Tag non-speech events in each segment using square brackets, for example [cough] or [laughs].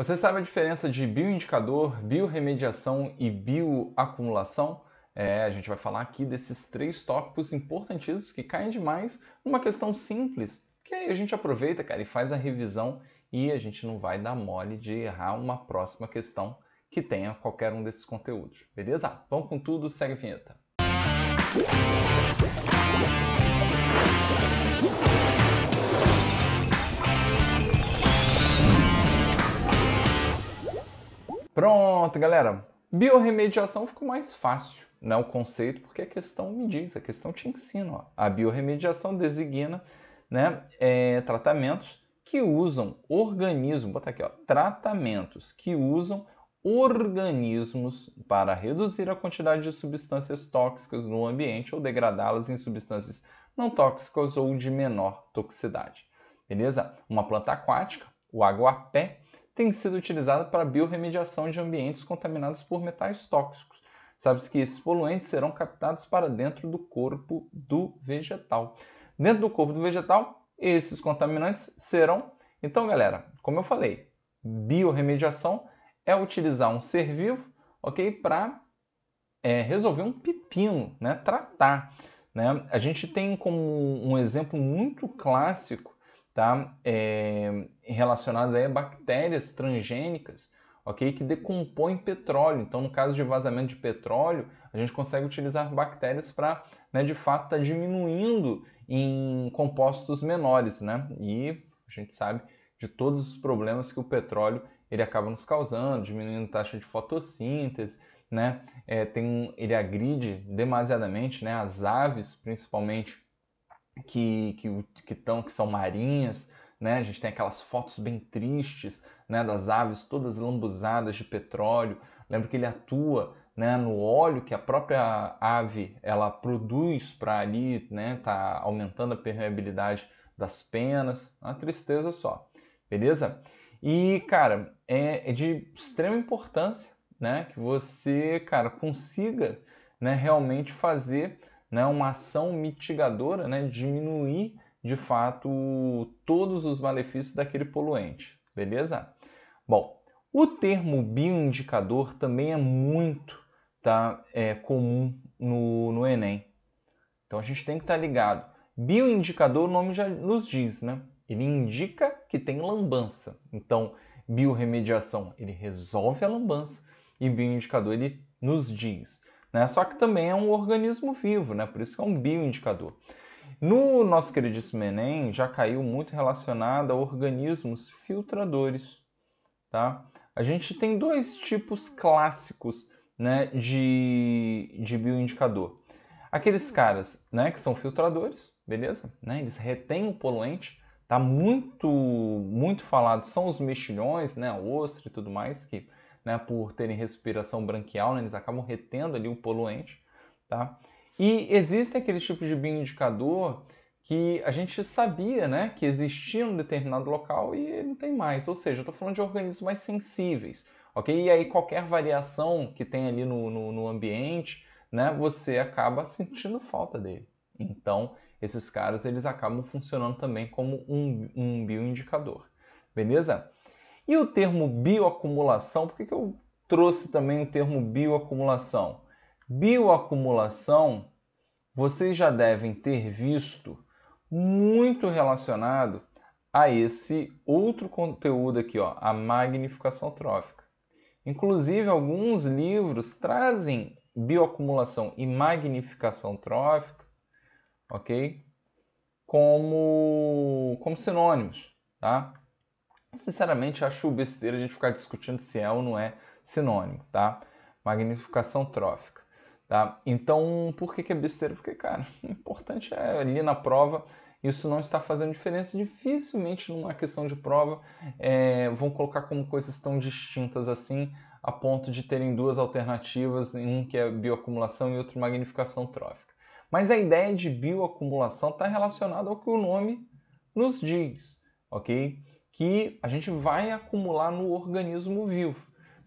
Você sabe a diferença de bioindicador, bioremediação e bioacumulação? É, a gente vai falar aqui desses três tópicos importantíssimos que caem demais numa questão simples, que aí a gente aproveita, cara, e faz a revisão e a gente não vai dar mole de errar uma próxima questão que tenha qualquer um desses conteúdos. Beleza? Vamos com tudo, segue a vinheta. Música Pronto, galera. Biorremediação ficou mais fácil, né? O conceito, porque a questão me diz, a questão te ensina. Ó. A biorremediação designa né, é, tratamentos que usam organismos, botar aqui, ó, tratamentos que usam organismos para reduzir a quantidade de substâncias tóxicas no ambiente ou degradá-las em substâncias não tóxicas ou de menor toxicidade. Beleza? Uma planta aquática, o aguapé, tem sido utilizada para biorremediação de ambientes contaminados por metais tóxicos. Sabe-se que esses poluentes serão captados para dentro do corpo do vegetal. Dentro do corpo do vegetal, esses contaminantes serão. Então, galera, como eu falei, biorremediação é utilizar um ser vivo, ok, para é, resolver um pepino, né? Tratar. Né? A gente tem como um exemplo muito clássico, tá? É, relacionadas a bactérias transgênicas, ok? Que decompõem petróleo. Então, no caso de vazamento de petróleo, a gente consegue utilizar bactérias para, né, de fato, estar tá diminuindo em compostos menores, né? E a gente sabe de todos os problemas que o petróleo ele acaba nos causando, diminuindo a taxa de fotossíntese, né? É, tem um, ele agride demasiadamente, né? As aves, principalmente, que que, que, tão, que são marinhas, né? A gente tem aquelas fotos bem tristes, né, das aves todas lambuzadas de petróleo. Lembro que ele atua, né, no óleo que a própria ave ela produz para ali, né, tá aumentando a permeabilidade das penas. Uma tristeza só. Beleza? E, cara, é, é de extrema importância, né, que você, cara, consiga, né, realmente fazer, né, uma ação mitigadora, né, diminuir de fato todos os malefícios daquele poluente, beleza? Bom, o termo bioindicador também é muito tá, é, comum no, no Enem. Então a gente tem que estar tá ligado. Bioindicador, o nome já nos diz, né? Ele indica que tem lambança. Então, biorremediação, ele resolve a lambança e bioindicador, ele nos diz. Né? Só que também é um organismo vivo, né? por isso que é um bioindicador. No nosso queridíssimo Enem, já caiu muito relacionado a organismos filtradores. Tá? A gente tem dois tipos clássicos né, de, de bioindicador. Aqueles caras né, que são filtradores, beleza? Né, eles retêm o poluente. Tá muito, muito falado são os mexilhões, né, a ostra e tudo mais, que né, por terem respiração branquial, né, eles acabam retendo ali o poluente. Tá? E existem aqueles tipos de bioindicador que a gente sabia né, que existia em um determinado local e não tem mais. Ou seja, eu estou falando de organismos mais sensíveis. ok? E aí qualquer variação que tem ali no, no, no ambiente, né, você acaba sentindo falta dele. Então, esses caras eles acabam funcionando também como um, um bioindicador. Beleza? E o termo bioacumulação, por que, que eu trouxe também o termo bioacumulação? Bioacumulação, vocês já devem ter visto muito relacionado a esse outro conteúdo aqui, ó, a magnificação trófica. Inclusive, alguns livros trazem bioacumulação e magnificação trófica, ok? Como, como sinônimos, tá? Sinceramente, acho besteira a gente ficar discutindo se é ou não é sinônimo, tá? Magnificação trófica. Tá? Então, por que, que é besteira? Porque, cara, [laughs] o importante é ali na prova isso não está fazendo diferença. Dificilmente numa questão de prova é, vão colocar como coisas tão distintas assim, a ponto de terem duas alternativas, um que é bioacumulação e outro magnificação trófica. Mas a ideia de bioacumulação está relacionada ao que o nome nos diz, ok? Que a gente vai acumular no organismo vivo,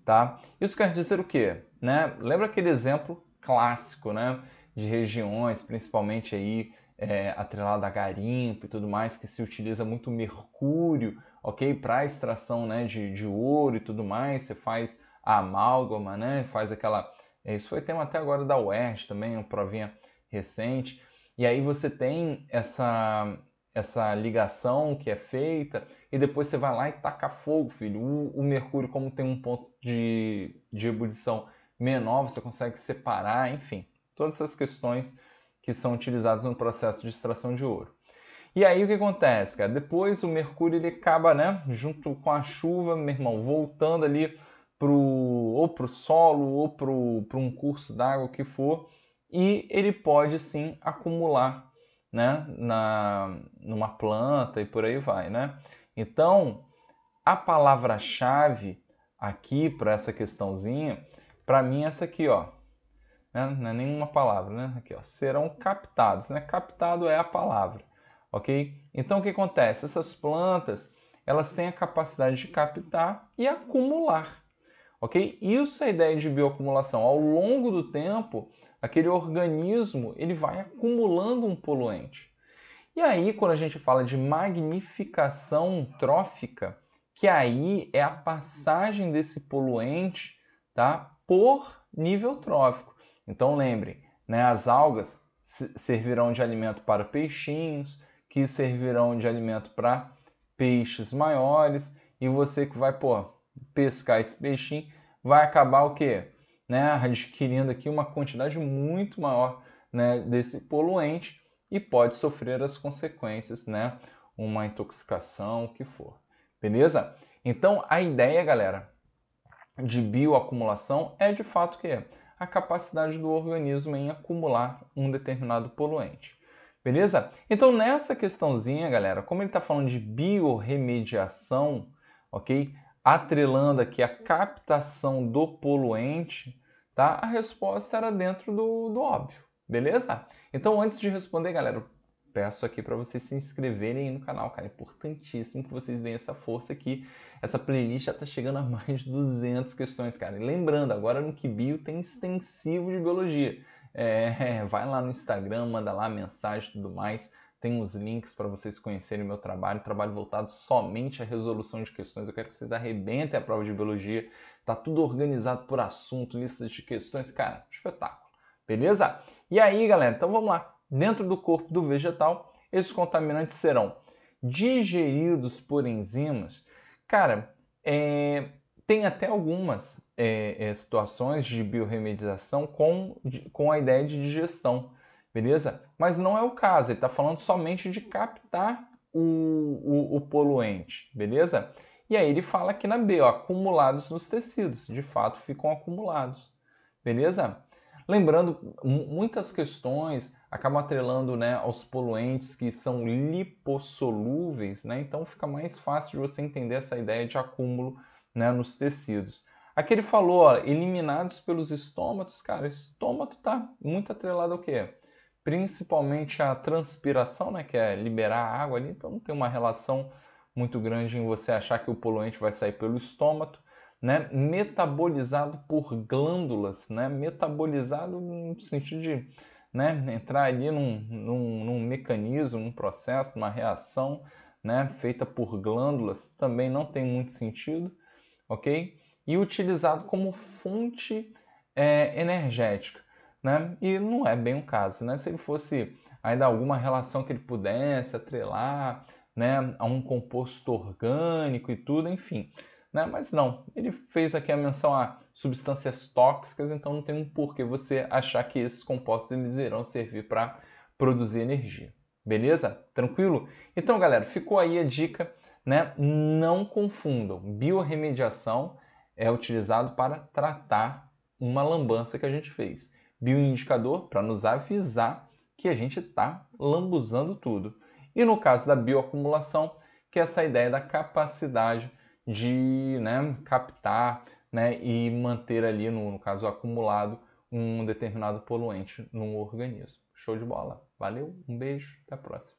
tá? Isso quer dizer o quê? Né? Lembra aquele exemplo clássico, né? De regiões, principalmente aí é, atrelado a garimpo e tudo mais, que se utiliza muito mercúrio, ok? Para extração né, de, de ouro e tudo mais, você faz a amálgama, né? Faz aquela. É, isso foi tema até agora da Oeste também, uma provinha recente. E aí você tem essa, essa ligação que é feita e depois você vai lá e taca fogo, filho. O, o mercúrio, como tem um ponto de, de ebulição menor, você consegue separar, enfim, todas essas questões que são utilizadas no processo de extração de ouro. E aí o que acontece, cara? Depois o mercúrio ele acaba, né, junto com a chuva, meu irmão, voltando ali pro ou pro solo ou pro, pro um curso d'água que for, e ele pode sim acumular, né, na numa planta e por aí vai, né? Então, a palavra-chave aqui para essa questãozinha para mim, essa aqui, ó, né? não é nenhuma palavra, né? Aqui, ó, serão captados, né? Captado é a palavra, ok? Então, o que acontece? Essas plantas, elas têm a capacidade de captar e acumular, ok? Isso é a ideia de bioacumulação. Ao longo do tempo, aquele organismo, ele vai acumulando um poluente. E aí, quando a gente fala de magnificação trófica, que aí é a passagem desse poluente tá, por nível trófico. Então lembrem, né, as algas servirão de alimento para peixinhos, que servirão de alimento para peixes maiores, e você que vai pô, pescar esse peixinho vai acabar o quê? Né, adquirindo aqui uma quantidade muito maior né, desse poluente e pode sofrer as consequências, né, uma intoxicação, o que for. Beleza? Então a ideia, galera, de bioacumulação é de fato que é a capacidade do organismo em acumular um determinado poluente. Beleza? Então nessa questãozinha, galera, como ele está falando de biorremediação, ok? Atrelando aqui a captação do poluente, tá? A resposta era dentro do, do óbvio, beleza? Então antes de responder, galera, peço aqui para vocês se inscreverem no canal, cara. É importantíssimo que vocês deem essa força aqui. Essa playlist já está chegando a [laughs] mais de 200 questões, cara. E lembrando, agora no Kibio tem extensivo de biologia. É, [laughs] vai lá no Instagram, manda lá mensagem e tudo mais. Tem os links para vocês conhecerem o meu trabalho, trabalho voltado somente à resolução de questões. Eu quero que vocês arrebentem a prova de biologia. Tá tudo organizado por assunto, listas de questões, cara, espetáculo. Beleza? E aí, galera, então vamos lá dentro do corpo do vegetal, esses contaminantes serão digeridos por enzimas. Cara, é, tem até algumas é, é, situações de biorremedização com, com a ideia de digestão, beleza? Mas não é o caso, ele está falando somente de captar o, o, o, poluente, beleza? E aí ele fala aqui na B, ó, acumulados nos tecidos, de fato ficam acumulados, beleza? Lembrando, muitas questões acabam atrelando né, aos poluentes que são lipossolúveis, né? então fica mais fácil de você entender essa ideia de acúmulo né, nos tecidos. Aqui ele falou, ó, eliminados pelos estômatos, cara, estômato tá muito atrelado ao quê? Principalmente a transpiração, né, que é liberar a água ali, então não tem uma relação muito grande em você achar que o poluente vai sair pelo estômato né, metabolizado por glândulas, né, metabolizado no sentido de né, entrar ali num, num, num mecanismo, num processo, numa reação né, feita por glândulas, também não tem muito sentido, ok? E utilizado como fonte é, energética, né? E não é bem o caso, né? Se ele fosse ainda alguma relação que ele pudesse atrelar, né, a um composto orgânico e tudo, enfim. Né? Mas não, ele fez aqui a menção a substâncias tóxicas, então não tem um porquê você achar que esses compostos eles irão servir para produzir energia. Beleza? Tranquilo? Então, galera, ficou aí a dica, né? Não confundam. Biorremediação é utilizado para tratar uma lambança que a gente fez. Bioindicador para nos avisar que a gente está lambuzando tudo. E no caso da bioacumulação, que é essa ideia da capacidade de né, captar né, e manter ali, no, no caso acumulado, um determinado poluente no organismo. Show de bola. Valeu, um beijo, até a próxima.